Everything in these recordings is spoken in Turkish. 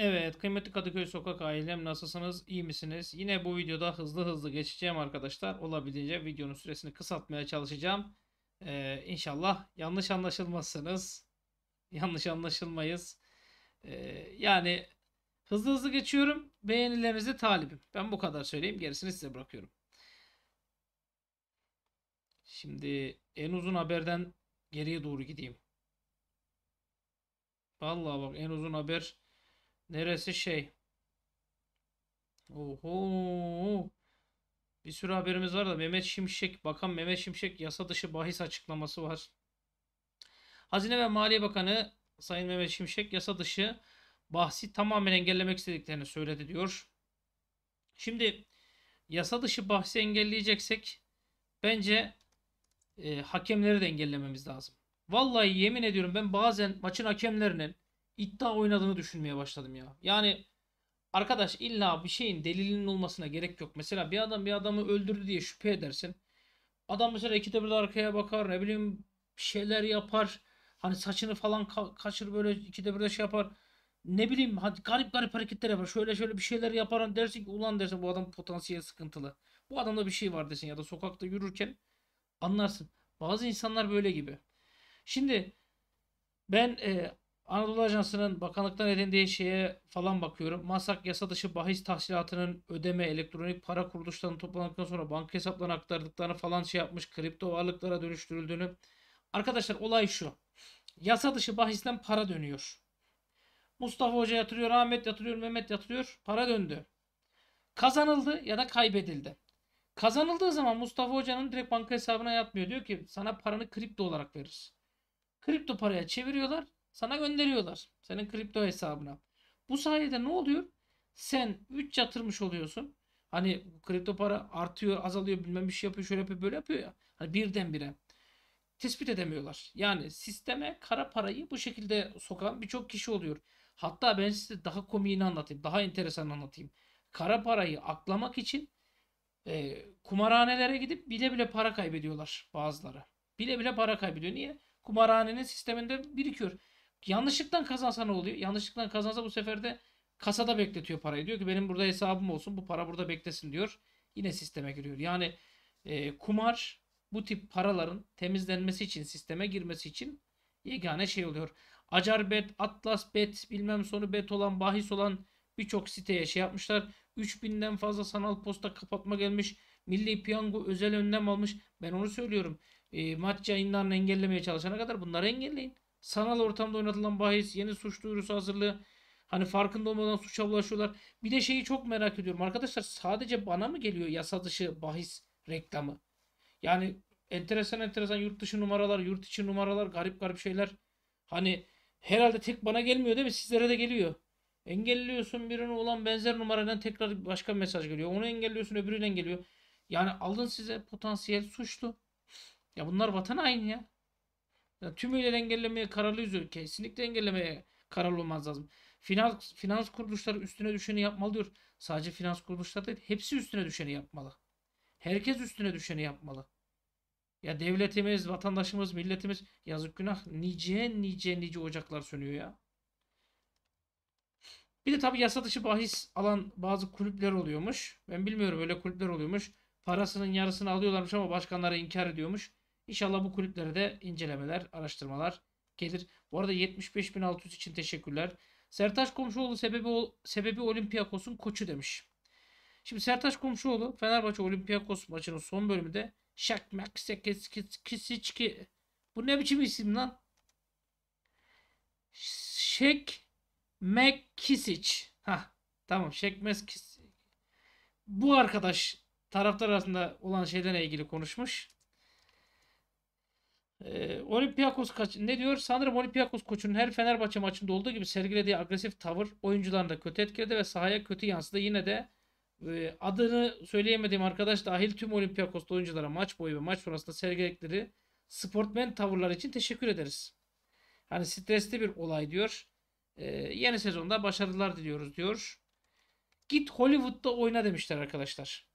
Evet kıymetli Kadıköy Sokak ailem nasılsınız? İyi misiniz? Yine bu videoda hızlı hızlı geçeceğim arkadaşlar. Olabildiğince videonun süresini kısaltmaya çalışacağım. Ee, inşallah yanlış anlaşılmazsınız. Yanlış anlaşılmayız. Ee, yani hızlı hızlı geçiyorum. Beğenilerinize talibim. Ben bu kadar söyleyeyim. Gerisini size bırakıyorum. Şimdi en uzun haberden geriye doğru gideyim. Vallahi bak en uzun haber Neresi şey? Oho. Bir sürü haberimiz var da Mehmet Şimşek, Bakan Mehmet Şimşek yasa dışı bahis açıklaması var. Hazine ve Maliye Bakanı Sayın Mehmet Şimşek yasa dışı bahsi tamamen engellemek istediklerini söyledi diyor. Şimdi yasa dışı bahsi engelleyeceksek bence e, hakemleri de engellememiz lazım. Vallahi yemin ediyorum ben bazen maçın hakemlerinin iddia oynadığını düşünmeye başladım ya. Yani arkadaş illa bir şeyin delilinin olmasına gerek yok. Mesela bir adam bir adamı öldürdü diye şüphe edersin. Adam mesela ikide bir arkaya bakar ne bileyim bir şeyler yapar. Hani saçını falan ka- kaçır böyle ikide bir de şey yapar. Ne bileyim hadi garip garip hareketler yapar. Şöyle şöyle bir şeyler yapar hani dersin ki ulan dersin bu adam potansiyel sıkıntılı. Bu adamda bir şey var desin ya da sokakta yürürken anlarsın. Bazı insanlar böyle gibi. Şimdi ben e, Anadolu Ajansı'nın bakanlıktan edindiği şeye falan bakıyorum. Masak yasa dışı bahis tahsilatının ödeme, elektronik para kuruluşlarının toplandıktan sonra banka hesaplarına aktardıklarını falan şey yapmış. Kripto varlıklara dönüştürüldüğünü. Arkadaşlar olay şu. Yasa dışı bahisten para dönüyor. Mustafa Hoca yatırıyor, Ahmet yatırıyor, Mehmet yatırıyor. Para döndü. Kazanıldı ya da kaybedildi. Kazanıldığı zaman Mustafa Hoca'nın direkt banka hesabına yatmıyor. Diyor ki sana paranı kripto olarak veririz. Kripto paraya çeviriyorlar. Sana gönderiyorlar. Senin kripto hesabına. Bu sayede ne oluyor? Sen 3 yatırmış oluyorsun. Hani kripto para artıyor, azalıyor, bilmem bir şey yapıyor, şöyle yapıyor, böyle yapıyor ya. Hani birdenbire tespit edemiyorlar. Yani sisteme kara parayı bu şekilde sokan birçok kişi oluyor. Hatta ben size daha komiğini anlatayım, daha enteresan anlatayım. Kara parayı aklamak için e, kumarhanelere gidip bile bile para kaybediyorlar bazıları. Bile bile para kaybediyor. Niye? Kumarhanenin sisteminde birikiyor. Yanlışlıktan kazansa ne oluyor? Yanlışlıktan kazansa bu sefer de kasada bekletiyor parayı. Diyor ki benim burada hesabım olsun bu para burada beklesin diyor. Yine sisteme giriyor. Yani e, kumar bu tip paraların temizlenmesi için sisteme girmesi için yegane şey oluyor. Acarbet, Atlasbet, bilmem sonu bet olan, bahis olan birçok siteye şey yapmışlar. 3000'den fazla sanal posta kapatma gelmiş. Milli Piyango özel önlem almış. Ben onu söylüyorum. E, maç yayınlarını engellemeye çalışana kadar bunları engelleyin sanal ortamda oynatılan bahis, yeni suç duyurusu hazırlığı. Hani farkında olmadan suça bulaşıyorlar. Bir de şeyi çok merak ediyorum. Arkadaşlar sadece bana mı geliyor yasa dışı bahis reklamı? Yani enteresan enteresan yurt dışı numaralar, yurt içi numaralar, garip garip şeyler. Hani herhalde tek bana gelmiyor değil mi? Sizlere de geliyor. Engelliyorsun birini olan benzer numaradan tekrar başka bir mesaj geliyor. Onu engelliyorsun öbürünü engelliyor. Yani aldın size potansiyel suçlu. Ya bunlar vatan haini ya. Yani tümüyle engellemeye kararlıyız. diyor. Kesinlikle engellemeye kararlı olmaz lazım. Finans, finans kuruluşları üstüne düşeni yapmalı diyor. Sadece finans kuruluşları değil. Hepsi üstüne düşeni yapmalı. Herkes üstüne düşeni yapmalı. Ya devletimiz, vatandaşımız, milletimiz yazık günah nice nice nice ocaklar sönüyor ya. Bir de tabii yasa dışı bahis alan bazı kulüpler oluyormuş. Ben bilmiyorum öyle kulüpler oluyormuş. Parasının yarısını alıyorlarmış ama başkanları inkar ediyormuş. İnşallah bu kulüplere de incelemeler, araştırmalar gelir. Bu arada 75.600 için teşekkürler. Sertaç Komşuoğlu sebebi, sebebi Olympiakos'un koçu demiş. Şimdi Sertaç Komşuoğlu Fenerbahçe Olympiakos maçının son bölümünde Şak Makse Kisiçki Bu ne biçim isim lan? Şek Mekisiç. Ha tamam Şek Mekisiç. Bu arkadaş taraftar arasında olan şeylerle ilgili konuşmuş. Ee, Olympiakos kaç, ne diyor? Sanırım Olympiakos koçunun her Fenerbahçe maçında olduğu gibi sergilediği agresif tavır oyuncularını da kötü etkiledi ve sahaya kötü yansıdı. Yine de e, adını söyleyemediğim arkadaş dahil tüm Olympiakos oyunculara maç boyu ve maç sonrasında sergiledikleri sportmen tavırlar için teşekkür ederiz. Hani stresli bir olay diyor. Ee, yeni sezonda başarılar diliyoruz diyor. Git Hollywood'da oyna demişler arkadaşlar.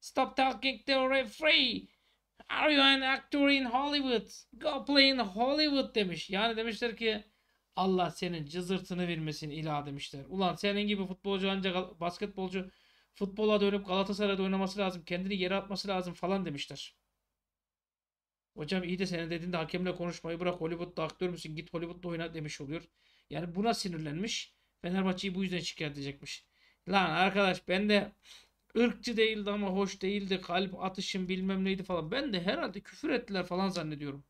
Stop talking, to referee. Are you an actor in Hollywood? Go play in Hollywood demiş. Yani demişler ki Allah senin cızırtını vermesin ilah demişler. Ulan senin gibi futbolcu ancak basketbolcu futbola dönüp Galatasaray'da oynaması lazım. Kendini yere atması lazım falan demişler. Hocam iyi de senin dediğinde hakemle konuşmayı bırak Hollywood'da aktör müsün git Hollywood'da oyna demiş oluyor. Yani buna sinirlenmiş. Fenerbahçe'yi bu yüzden şikayet edecekmiş. Lan arkadaş ben de ırkçı değildi ama hoş değildi. Kalp atışım bilmem neydi falan. Ben de herhalde küfür ettiler falan zannediyorum.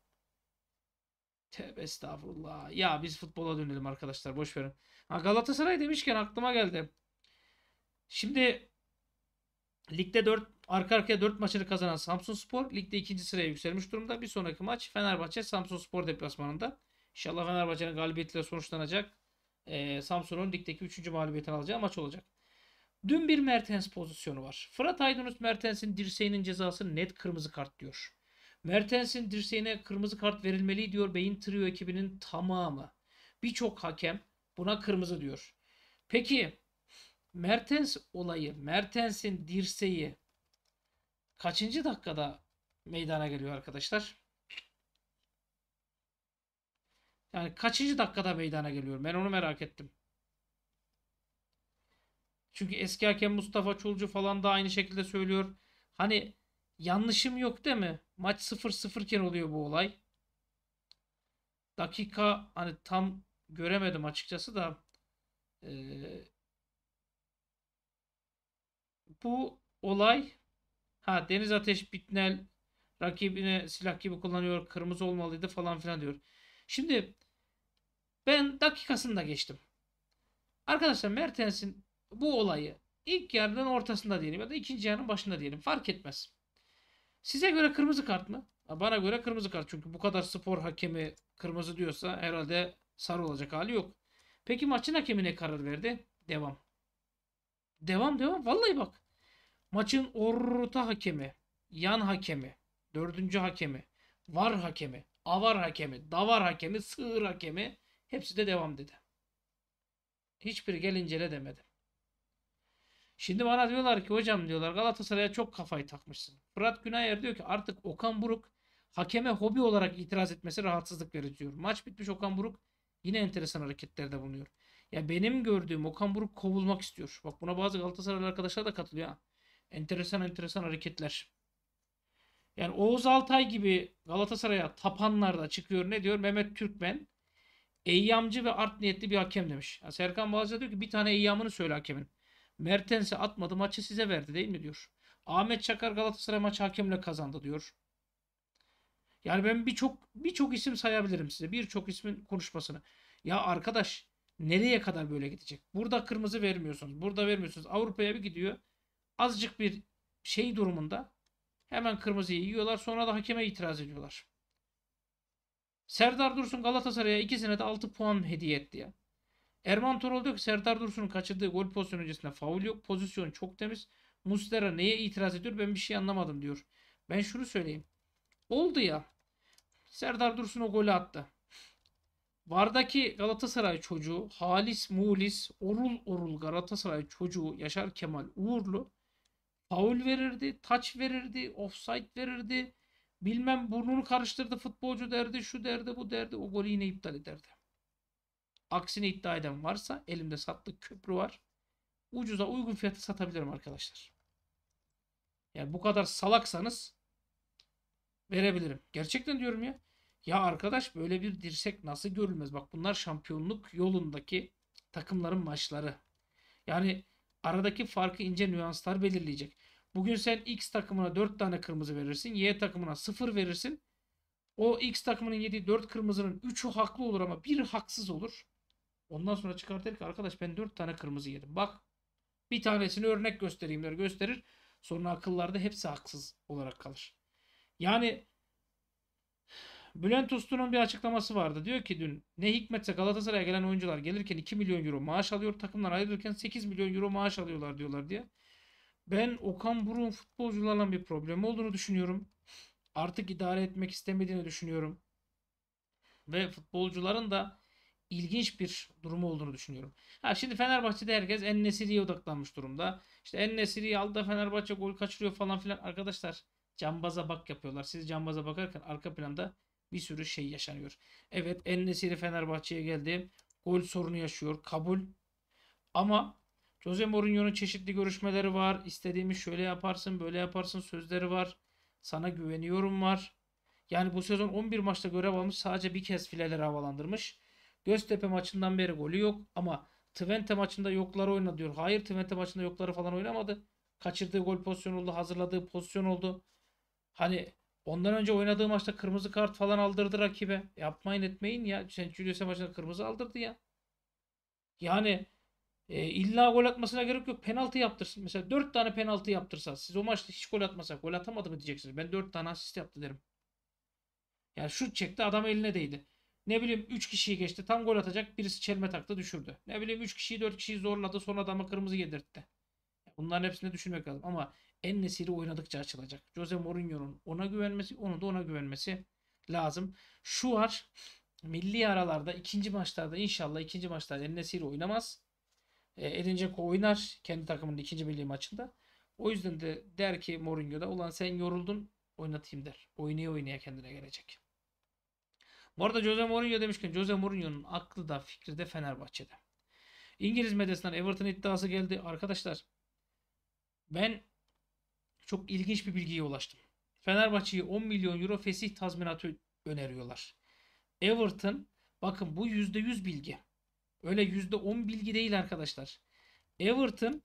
Tövbe estağfurullah. Ya biz futbola dönelim arkadaşlar. Boş verin. Ha, Galatasaray demişken aklıma geldi. Şimdi ligde 4 arka arkaya 4 maçını kazanan Samsun Spor ligde 2. sıraya yükselmiş durumda. Bir sonraki maç Fenerbahçe Samsun Spor deplasmanında. İnşallah Fenerbahçe'nin galibiyetle sonuçlanacak. Ee, Samsun'un ligdeki 3. mağlubiyetini alacağı maç olacak. Dün bir Mertens pozisyonu var. Fırat Aydınus Mertens'in dirseğinin cezası net kırmızı kart diyor. Mertens'in dirseğine kırmızı kart verilmeli diyor Beyin Trio ekibinin tamamı. Birçok hakem buna kırmızı diyor. Peki Mertens olayı, Mertens'in dirseği kaçıncı dakikada meydana geliyor arkadaşlar? Yani kaçıncı dakikada meydana geliyor? Ben onu merak ettim. Çünkü eski hakem Mustafa Çulcu falan da aynı şekilde söylüyor. Hani yanlışım yok değil mi? Maç 0-0 iken oluyor bu olay. Dakika hani tam göremedim açıkçası da ee, bu olay ha Deniz Ateş Bitnel rakibine silah gibi kullanıyor. Kırmızı olmalıydı falan filan diyor. Şimdi ben dakikasını da geçtim. Arkadaşlar Mertens'in bu olayı ilk yarının ortasında diyelim ya da ikinci yarının başında diyelim fark etmez. Size göre kırmızı kart mı? Bana göre kırmızı kart çünkü bu kadar spor hakemi kırmızı diyorsa herhalde sarı olacak hali yok. Peki maçın hakemi ne karar verdi? Devam. Devam devam. Vallahi bak. Maçın orta hakemi, yan hakemi, dördüncü hakemi, var hakemi, avar hakemi, davar hakemi, sığır hakemi hepsi de devam dedi. Hiçbir gelincele incele demedi. Şimdi bana diyorlar ki hocam diyorlar Galatasaray'a çok kafayı takmışsın. Fırat Günayer diyor ki artık Okan Buruk hakeme hobi olarak itiraz etmesi rahatsızlık verici diyor. Maç bitmiş Okan Buruk yine enteresan hareketlerde bulunuyor. Ya benim gördüğüm Okan Buruk kovulmak istiyor. Bak buna bazı Galatasaray arkadaşlar da katılıyor Enteresan enteresan hareketler. Yani Oğuz Altay gibi Galatasaray'a tapanlar da çıkıyor. Ne diyor? Mehmet Türkmen eyyamcı ve art niyetli bir hakem demiş. Ya Serkan Boğaz'a diyor ki bir tane eyyamını söyle hakemin. Mertens'i atmadı maçı size verdi değil mi diyor. Ahmet Çakar Galatasaray maçı hakemle kazandı diyor. Yani ben birçok birçok isim sayabilirim size. Birçok ismin konuşmasını. Ya arkadaş nereye kadar böyle gidecek? Burada kırmızı vermiyorsunuz. Burada vermiyorsunuz. Avrupa'ya bir gidiyor. Azıcık bir şey durumunda hemen kırmızıyı yiyorlar. Sonra da hakeme itiraz ediyorlar. Serdar Dursun Galatasaray'a ikisine de 6 puan hediye etti ya. Erman Torol diyor ki Serdar Dursun'un kaçırdığı gol pozisyonu öncesinde faul yok. Pozisyon çok temiz. Muslera neye itiraz ediyor ben bir şey anlamadım diyor. Ben şunu söyleyeyim. Oldu ya. Serdar Dursun o golü attı. Vardaki Galatasaray çocuğu Halis Mulis Orul Orul Galatasaray çocuğu Yaşar Kemal Uğurlu faul verirdi, taç verirdi, offside verirdi. Bilmem burnunu karıştırdı futbolcu derdi, şu derdi, bu derdi. O golü yine iptal ederdi. Aksini iddia eden varsa elimde satlık köprü var. Ucuza uygun fiyata satabilirim arkadaşlar. Yani bu kadar salaksanız verebilirim. Gerçekten diyorum ya. Ya arkadaş böyle bir dirsek nasıl görülmez? Bak bunlar şampiyonluk yolundaki takımların maçları. Yani aradaki farkı ince nüanslar belirleyecek. Bugün sen X takımına 4 tane kırmızı verirsin. Y takımına 0 verirsin. O X takımının yediği 4 kırmızının 3'ü haklı olur ama 1 haksız olur. Ondan sonra çıkar der ki arkadaş ben 4 tane kırmızı yedim. Bak bir tanesini örnek göstereyim der gösterir. Sonra akıllarda hepsi haksız olarak kalır. Yani Bülent Ustu'nun bir açıklaması vardı. Diyor ki dün ne hikmetse Galatasaray'a gelen oyuncular gelirken 2 milyon euro maaş alıyor. takımlar ayrılırken 8 milyon euro maaş alıyorlar diyorlar diye. Ben Okan Buruk'un futbolcularla bir problem olduğunu düşünüyorum. Artık idare etmek istemediğini düşünüyorum. Ve futbolcuların da ilginç bir durumu olduğunu düşünüyorum. Ha şimdi Fenerbahçe'de herkes En Nesiri'ye odaklanmış durumda. İşte En Nesiri aldı da Fenerbahçe gol kaçırıyor falan filan. Arkadaşlar cambaza bak yapıyorlar. Siz cambaza bakarken arka planda bir sürü şey yaşanıyor. Evet En Nesiri Fenerbahçe'ye geldi. Gol sorunu yaşıyor. Kabul. Ama Jose Mourinho'nun çeşitli görüşmeleri var. İstediğimi şöyle yaparsın, böyle yaparsın sözleri var. Sana güveniyorum var. Yani bu sezon 11 maçta görev almış sadece bir kez fileleri havalandırmış. Göztepe maçından beri golü yok ama Twente maçında yokları oyna diyor. Hayır Twente maçında yokları falan oynamadı. Kaçırdığı gol pozisyonu oldu. Hazırladığı pozisyon oldu. Hani ondan önce oynadığı maçta kırmızı kart falan aldırdı rakibe. Yapmayın etmeyin ya. Sen Julius'e maçında kırmızı aldırdı ya. Yani e, illa gol atmasına gerek yok. Penaltı yaptırsın. Mesela 4 tane penaltı yaptırsa siz o maçta hiç gol atmasak gol atamadı mı diyeceksiniz. Ben 4 tane asist yaptı derim. Yani şut çekti adam eline değdi. Ne bileyim 3 kişiyi geçti. Tam gol atacak birisi çelme taktı düşürdü. Ne bileyim 3 kişiyi 4 kişiyi zorladı. Sonra adama kırmızı yedirtti. Bunların hepsini düşünmek lazım. Ama en nesiri oynadıkça açılacak. Jose Mourinho'nun ona güvenmesi, onu da ona güvenmesi lazım. Şu var. Milli aralarda ikinci maçlarda inşallah ikinci maçlarda en nesiri oynamaz. E, oynar kendi takımının ikinci milli maçında. O yüzden de der ki Mourinho'da ulan sen yoruldun oynatayım der. Oynaya oynaya kendine gelecek. Bu arada Jose Mourinho demişken Jose Mourinho'nun aklı da fikri de Fenerbahçe'de. İngiliz medyasından Everton iddiası geldi. Arkadaşlar ben çok ilginç bir bilgiye ulaştım. Fenerbahçe'ye 10 milyon euro fesih tazminatı öneriyorlar. Everton bakın bu %100 bilgi. Öyle %10 bilgi değil arkadaşlar. Everton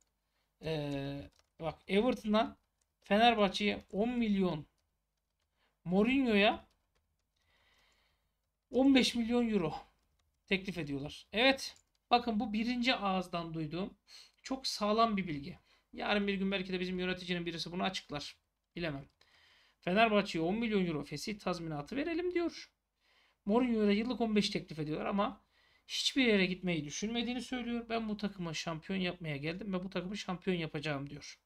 ee, bak Everton'a Fenerbahçe'ye 10 milyon Mourinho'ya 15 milyon euro teklif ediyorlar. Evet bakın bu birinci ağızdan duyduğum çok sağlam bir bilgi. Yarın bir gün belki de bizim yöneticinin birisi bunu açıklar. Bilemem. Fenerbahçe'ye 10 milyon euro fesih tazminatı verelim diyor. Mourinho'ya yıllık 15 teklif ediyorlar ama hiçbir yere gitmeyi düşünmediğini söylüyor. Ben bu takımı şampiyon yapmaya geldim ve bu takımı şampiyon yapacağım diyor.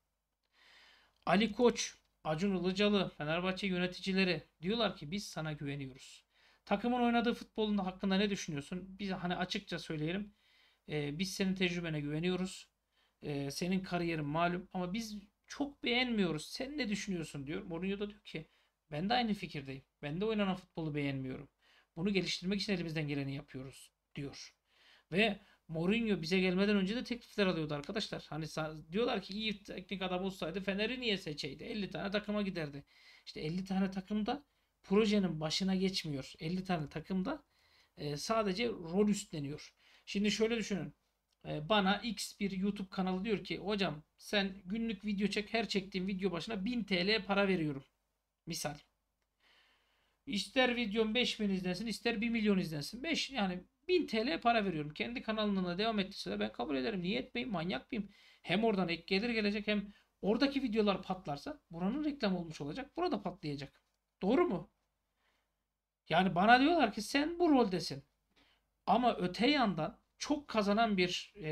Ali Koç, Acun Ilıcalı, Fenerbahçe yöneticileri diyorlar ki biz sana güveniyoruz. Takımın oynadığı futbolun hakkında ne düşünüyorsun? Biz hani açıkça söyleyelim. E, biz senin tecrübene güveniyoruz. E, senin kariyerin malum ama biz çok beğenmiyoruz. Sen ne düşünüyorsun diyor. Mourinho da diyor ki ben de aynı fikirdeyim. Ben de oynanan futbolu beğenmiyorum. Bunu geliştirmek için elimizden geleni yapıyoruz diyor. Ve Mourinho bize gelmeden önce de teklifler alıyordu arkadaşlar. Hani diyorlar ki iyi teknik adam olsaydı Fener'i niye seçeydi? 50 tane takıma giderdi. İşte 50 tane takımda projenin başına geçmiyor. 50 tane takımda e, sadece rol üstleniyor. Şimdi şöyle düşünün. E, bana X bir YouTube kanalı diyor ki hocam sen günlük video çek her çektiğim video başına 1000 TL para veriyorum. Misal. İster videom 5000 izlensin ister 1 milyon izlensin. 5 yani 1000 TL para veriyorum. Kendi kanalına devam ettiyse de ben kabul ederim. Niye etmeyeyim manyak mıyım? Hem oradan ek gelir gelecek hem oradaki videolar patlarsa buranın reklam olmuş olacak. Burada patlayacak. Doğru mu? Yani bana diyorlar ki sen bu roldesin. Ama öte yandan çok kazanan bir e,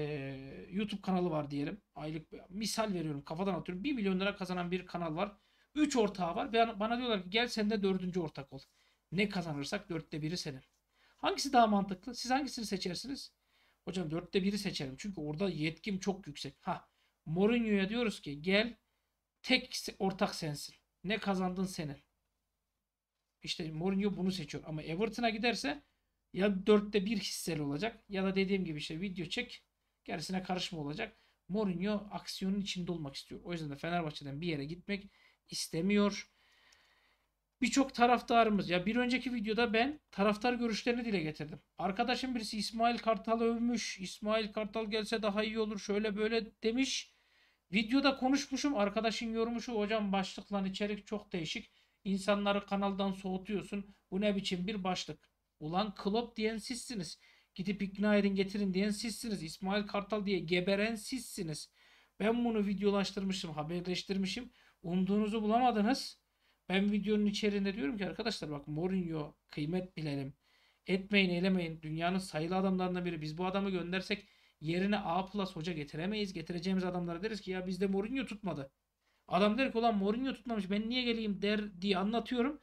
YouTube kanalı var diyelim. Aylık misal veriyorum kafadan atıyorum. 1 milyon lira kazanan bir kanal var. 3 ortağı var. Ben, bana diyorlar ki gel sen de 4. ortak ol. Ne kazanırsak dörtte biri senin. Hangisi daha mantıklı? Siz hangisini seçersiniz? Hocam dörtte biri seçerim. Çünkü orada yetkim çok yüksek. Ha Mourinho'ya diyoruz ki gel tek ortak sensin. Ne kazandın senin. İşte Mourinho bunu seçiyor. Ama Everton'a giderse ya dörtte bir hissel olacak ya da dediğim gibi işte video çek gerisine karışma olacak. Mourinho aksiyonun içinde olmak istiyor. O yüzden de Fenerbahçe'den bir yere gitmek istemiyor. Birçok taraftarımız ya bir önceki videoda ben taraftar görüşlerini dile getirdim. Arkadaşım birisi İsmail Kartal övmüş. İsmail Kartal gelse daha iyi olur şöyle böyle demiş. Videoda konuşmuşum. Arkadaşın yorumu şu hocam başlıkla içerik çok değişik. İnsanları kanaldan soğutuyorsun. Bu ne biçim bir başlık? Ulan Klopp diyen sizsiniz. Gidip ikna edin getirin diyen sizsiniz. İsmail Kartal diye geberen sizsiniz. Ben bunu videolaştırmışım, haberleştirmişim. Umduğunuzu bulamadınız. Ben videonun içerisinde diyorum ki arkadaşlar bak Mourinho kıymet bilelim. Etmeyin eylemeyin. Dünyanın sayılı adamlarından biri. Biz bu adamı göndersek yerine A plus hoca getiremeyiz. Getireceğimiz adamlara deriz ki ya bizde Mourinho tutmadı. Adam der ki ulan Mourinho tutmamış ben niye geleyim der diye anlatıyorum.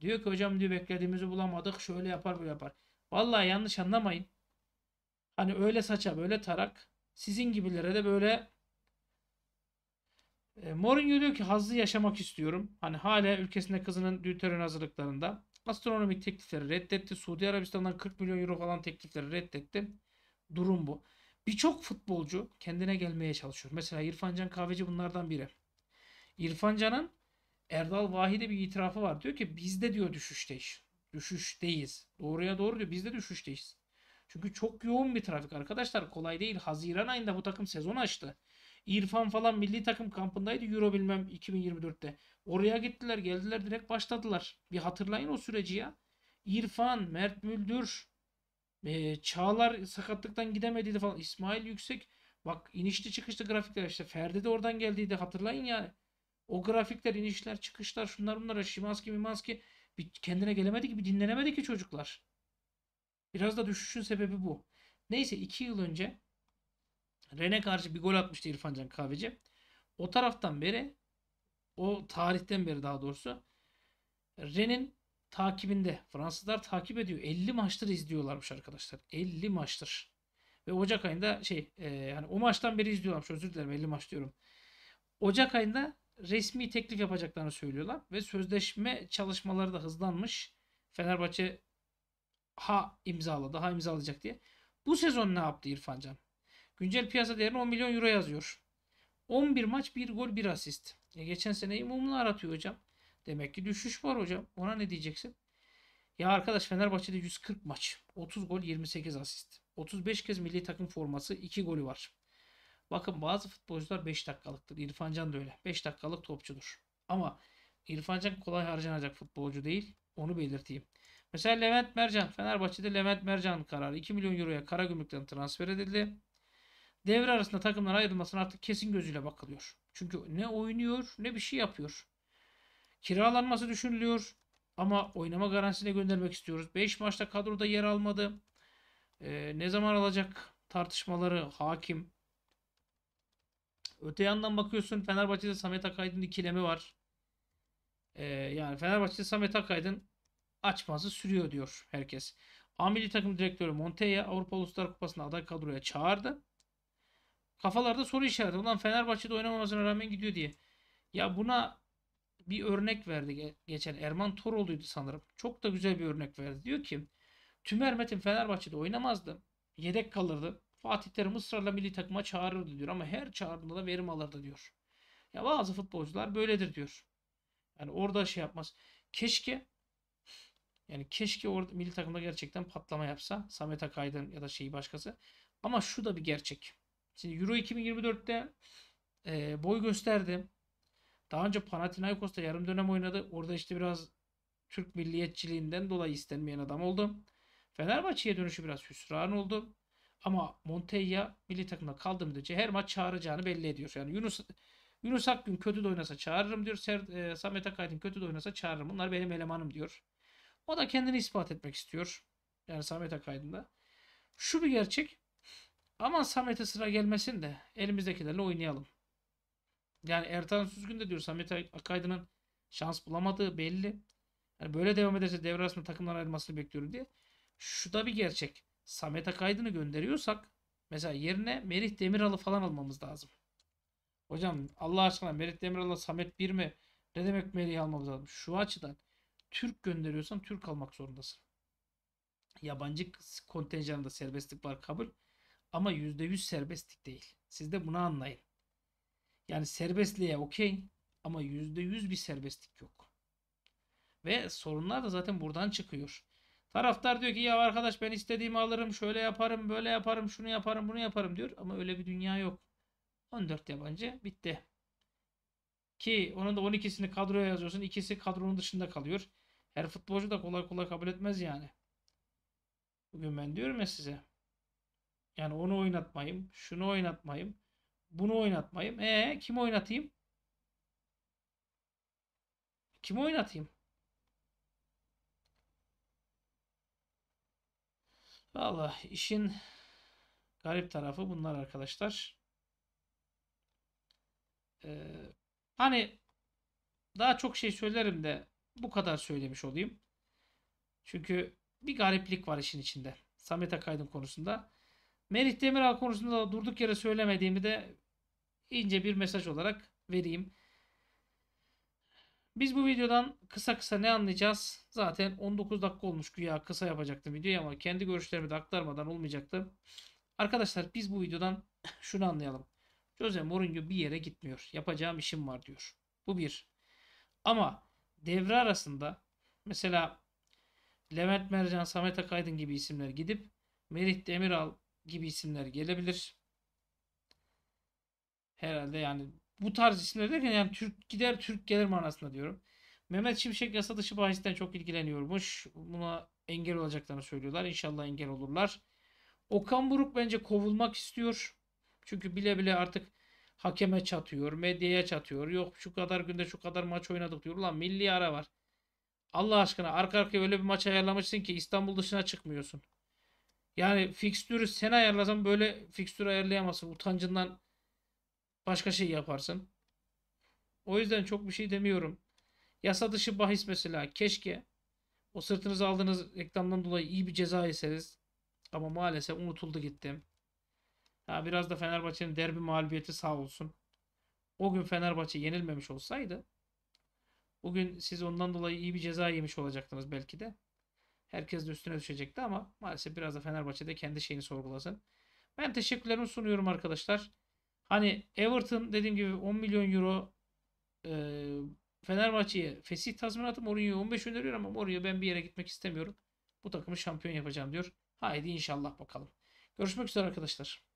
Diyor ki hocam diyor beklediğimizi bulamadık şöyle yapar böyle yapar. Vallahi yanlış anlamayın. Hani öyle saça böyle tarak sizin gibilere de böyle e, Mourinho diyor ki hazzı yaşamak istiyorum. Hani hala ülkesinde kızının düğün töreni hazırlıklarında. Astronomik teklifleri reddetti. Suudi Arabistan'dan 40 milyon euro falan teklifleri reddetti. Durum bu. Birçok futbolcu kendine gelmeye çalışıyor. Mesela İrfan Can Kahveci bunlardan biri. İrfan Can'ın Erdal Vahide bir itirafı var. Diyor ki bizde diyor düşüşteyiz. Düşüşteyiz. Doğruya doğru diyor bizde düşüşteyiz. Çünkü çok yoğun bir trafik arkadaşlar. Kolay değil. Haziran ayında bu takım sezon açtı. İrfan falan milli takım kampındaydı Euro bilmem 2024'te. Oraya gittiler geldiler direkt başladılar. Bir hatırlayın o süreci ya. İrfan, Mert Müldür, e, Çağlar sakatlıktan gidemediydi falan. İsmail Yüksek. Bak inişli çıkışlı grafikler işte. Ferdi de oradan geldiydi hatırlayın yani. O grafikler, inişler, çıkışlar, şunlar bunlara Şimanski, Mimanski bir kendine gelemedi ki, bir dinlenemedi ki çocuklar. Biraz da düşüşün sebebi bu. Neyse 2 yıl önce Rene karşı bir gol atmıştı İrfan Can Kahveci. O taraftan beri o tarihten beri daha doğrusu Ren'in takibinde. Fransızlar takip ediyor. 50 maçtır izliyorlarmış arkadaşlar. 50 maçtır. Ve Ocak ayında şey e, yani o maçtan beri izliyorlarmış. Özür dilerim 50 maç diyorum. Ocak ayında resmi teklif yapacaklarını söylüyorlar ve sözleşme çalışmaları da hızlanmış. Fenerbahçe ha imzaladı, ha imzalayacak diye. Bu sezon ne yaptı İrfan Can? Güncel piyasa değerini 10 milyon euro yazıyor. 11 maç 1 gol 1 asist. E geçen seneyi mumla aratıyor hocam. Demek ki düşüş var hocam. Ona ne diyeceksin? Ya arkadaş Fenerbahçe'de 140 maç. 30 gol 28 asist. 35 kez milli takım forması 2 golü var. Bakın bazı futbolcular 5 dakikalıktır. İrfan Can da öyle. 5 dakikalık topçudur. Ama İrfan Can kolay harcanacak futbolcu değil. Onu belirteyim. Mesela Levent Mercan. Fenerbahçe'de Levent Mercan kararı 2 milyon euroya Karagümrük'ten transfer edildi. Devre arasında takımlar ayrılmasına artık kesin gözüyle bakılıyor. Çünkü ne oynuyor ne bir şey yapıyor. Kiralanması düşünülüyor. Ama oynama garantisine göndermek istiyoruz. 5 maçta kadroda yer almadı. Ee, ne zaman alacak tartışmaları hakim. Öte yandan bakıyorsun Fenerbahçe'de Samet Akaydın ikilemi var. Ee, yani Fenerbahçe'de Samet Akaydın açması sürüyor diyor herkes. Amili takım direktörü Montella Avrupa Uluslar Kupası'na aday kadroya çağırdı. Kafalarda soru işareti. Ulan Fenerbahçe'de oynamamasına rağmen gidiyor diye. Ya buna bir örnek verdi geçen Erman Toroğlu'ydu sanırım. Çok da güzel bir örnek verdi. Diyor ki Tümer Metin Fenerbahçe'de oynamazdı. Yedek kalırdı. Fatih Terim ısrarla milli takıma çağırırdı diyor ama her çağrında da verim alırdı diyor. Ya bazı futbolcular böyledir diyor. Yani orada şey yapmaz. Keşke yani keşke orada milli takımda gerçekten patlama yapsa. Samet Akaydın ya da şeyi başkası. Ama şu da bir gerçek. Şimdi Euro 2024'te e, boy gösterdi. Daha önce Panathinaikos'ta yarım dönem oynadı. Orada işte biraz Türk milliyetçiliğinden dolayı istenmeyen adam oldu. Fenerbahçe'ye dönüşü biraz hüsran oldu. Ama Montella milli takımda kaldığı müddetçe her maç çağıracağını belli ediyor. Yani Yunus Yunus Akgün kötü de oynasa çağırırım diyor. Ser, e, Samet Akaydın kötü de oynasa çağırırım. Bunlar benim elemanım diyor. O da kendini ispat etmek istiyor. Yani Samet Akaydın'da. Şu bir gerçek. Aman Samet'e sıra gelmesin de elimizdekilerle oynayalım. Yani Ertan Süzgün de diyor Samet Akaydın'ın şans bulamadığı belli. Yani böyle devam ederse devre arasında takımdan ayrılmasını bekliyorum diye. Şu da bir gerçek. Samet Akaydın'ı gönderiyorsak mesela yerine Merih Demiral'ı falan almamız lazım. Hocam Allah aşkına Merih Demiral'la Samet bir mi? Ne demek Merih'i almamız lazım? Şu açıdan Türk gönderiyorsan Türk almak zorundasın. Yabancı kontenjanında serbestlik var kabul. Ama %100 serbestlik değil. Siz de bunu anlayın. Yani serbestliğe okey ama %100 bir serbestlik yok. Ve sorunlar da zaten buradan çıkıyor. Taraftar diyor ki ya arkadaş ben istediğimi alırım, şöyle yaparım, böyle yaparım, şunu yaparım, bunu yaparım diyor. Ama öyle bir dünya yok. 14 yabancı bitti. Ki onun da 12'sini kadroya yazıyorsun. ikisi kadronun dışında kalıyor. Her futbolcu da kolay kolay kabul etmez yani. Bugün ben diyorum ya size. Yani onu oynatmayayım, şunu oynatmayayım, bunu oynatmayayım. E kim oynatayım? Kim oynatayım? Valla işin garip tarafı bunlar arkadaşlar. Ee, hani daha çok şey söylerim de bu kadar söylemiş olayım. Çünkü bir gariplik var işin içinde. Samet Akaydın konusunda. Merih Demiral konusunda da durduk yere söylemediğimi de ince bir mesaj olarak vereyim. Biz bu videodan kısa kısa ne anlayacağız? Zaten 19 dakika olmuş güya kısa yapacaktım videoyu ama kendi görüşlerimi de aktarmadan olmayacaktı. Arkadaşlar biz bu videodan şunu anlayalım. Jose Mourinho bir yere gitmiyor. Yapacağım işim var diyor. Bu bir. Ama devre arasında mesela Levent Mercan, Samet Akaydın gibi isimler gidip Merih Demiral gibi isimler gelebilir. Herhalde yani bu tarz isimler derken yani Türk gider Türk gelir manasında diyorum. Mehmet Şimşek yasa dışı bahisten çok ilgileniyormuş. Buna engel olacaklarını söylüyorlar. İnşallah engel olurlar. Okan Buruk bence kovulmak istiyor. Çünkü bile bile artık hakeme çatıyor, medyaya çatıyor. Yok şu kadar günde şu kadar maç oynadık diyor. Ulan milli ara var. Allah aşkına arka arkaya öyle bir maç ayarlamışsın ki İstanbul dışına çıkmıyorsun. Yani fikstürü sen ayarlasan böyle fikstür ayarlayamazsın. Utancından başka şey yaparsın. O yüzden çok bir şey demiyorum. Yasa dışı bahis mesela keşke o sırtınızı aldığınız reklamdan dolayı iyi bir ceza yeseniz ama maalesef unutuldu gitti. Ha, biraz da Fenerbahçe'nin derbi mağlubiyeti sağ olsun. O gün Fenerbahçe yenilmemiş olsaydı bugün siz ondan dolayı iyi bir ceza yemiş olacaktınız belki de. Herkes de üstüne düşecekti ama maalesef biraz da Fenerbahçe'de kendi şeyini sorgulasın. Ben teşekkürlerimi sunuyorum arkadaşlar. Hani Everton dediğim gibi 10 milyon euro e, Fenerbahçe'ye fesih tazminatı Mourinho'ya 15 öneriyor ama Mourinho ben bir yere gitmek istemiyorum. Bu takımı şampiyon yapacağım diyor. Haydi inşallah bakalım. Görüşmek üzere arkadaşlar.